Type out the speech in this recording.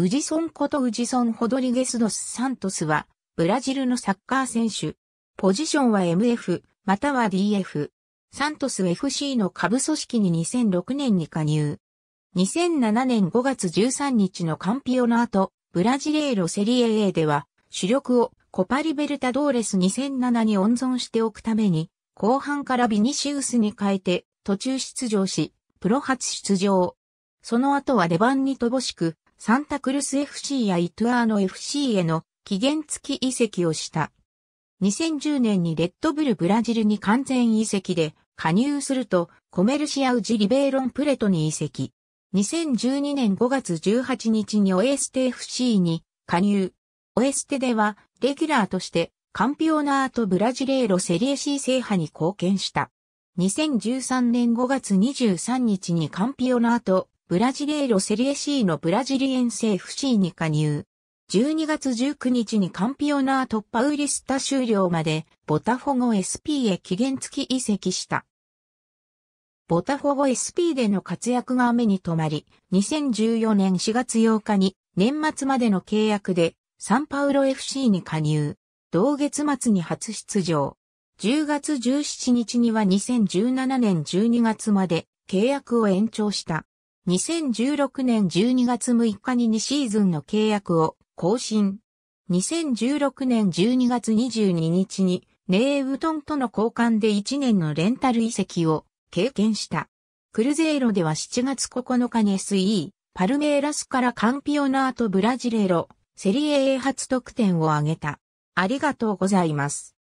ウジソンことウジソン・ホドリゲスドス・サントスは、ブラジルのサッカー選手。ポジションは MF、または DF。サントス FC の下部組織に2006年に加入。2007年5月13日のカンピオナート、ブラジレーロセリエ A では、主力をコパリベルタドーレス2007に温存しておくために、後半からビニシウスに変えて、途中出場し、プロ初出場。その後は出番に乏しく、サンタクルス FC やイトゥアーノ FC への期限付き移籍をした。2010年にレッドブルブラジルに完全移籍で加入するとコメルシアウジリベーロンプレトに移籍。2012年5月18日にオエステ FC に加入。オエステではレギュラーとしてカンピオナートブラジレーロセリエ C 制覇に貢献した。2013年5月23日にカンピオナートブラジレーロセリエ C のブラジリエンセ FC に加入。12月19日にカンピオナートッパウリスタ終了まで、ボタフォゴ SP へ期限付き移籍した。ボタフォゴ SP での活躍が目に留まり、2014年4月8日に年末までの契約でサンパウロ FC に加入。同月末に初出場。10月17日には2017年12月まで契約を延長した。2016年12月6日に2シーズンの契約を更新。2016年12月22日にネーウトンとの交換で1年のレンタル移籍を経験した。クルゼーロでは7月9日に SE、パルメイラスからカンピオナートブラジレロ、セリエ A 初得点を挙げた。ありがとうございます。